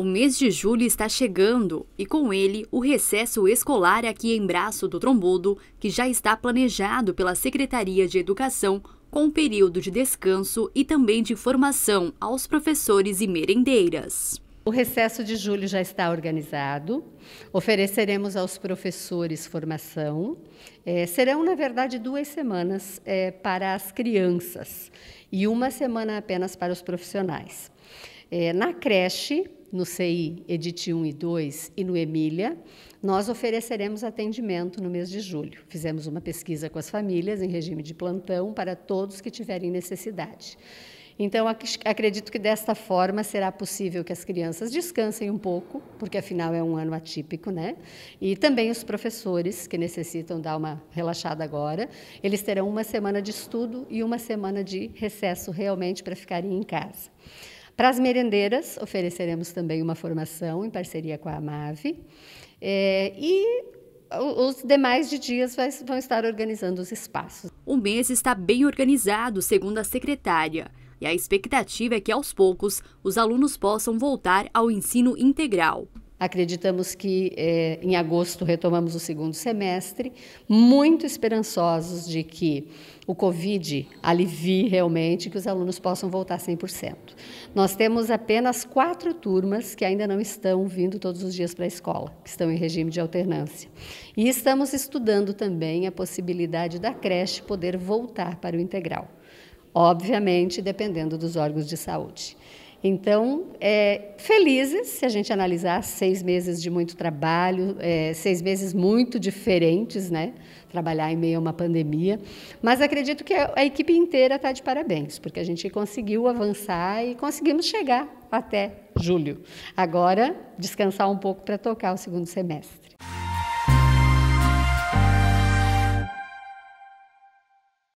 O mês de julho está chegando e com ele o recesso escolar aqui em Braço do Trombudo, que já está planejado pela Secretaria de Educação com um período de descanso e também de formação aos professores e merendeiras. O recesso de julho já está organizado. Ofereceremos aos professores formação. É, serão, na verdade, duas semanas é, para as crianças e uma semana apenas para os profissionais. É, na creche, no CI Edit 1 e 2 e no Emília, nós ofereceremos atendimento no mês de julho. Fizemos uma pesquisa com as famílias em regime de plantão para todos que tiverem necessidade. Então, acredito que desta forma será possível que as crianças descansem um pouco, porque afinal é um ano atípico, né? E também os professores, que necessitam dar uma relaxada agora, eles terão uma semana de estudo e uma semana de recesso realmente para ficarem em casa. Para as merendeiras, ofereceremos também uma formação em parceria com a AMAVE. É, e os demais de dias vão estar organizando os espaços. O mês está bem organizado, segundo a secretária. E a expectativa é que, aos poucos, os alunos possam voltar ao ensino integral. Acreditamos que eh, em agosto retomamos o segundo semestre, muito esperançosos de que o Covid alivie realmente, que os alunos possam voltar 100%. Nós temos apenas quatro turmas que ainda não estão vindo todos os dias para a escola, que estão em regime de alternância. E estamos estudando também a possibilidade da creche poder voltar para o integral, obviamente dependendo dos órgãos de saúde. Então, é, felizes, se a gente analisar seis meses de muito trabalho, é, seis meses muito diferentes, né? Trabalhar em meio a uma pandemia. Mas acredito que a, a equipe inteira está de parabéns, porque a gente conseguiu avançar e conseguimos chegar até julho. Agora, descansar um pouco para tocar o segundo semestre.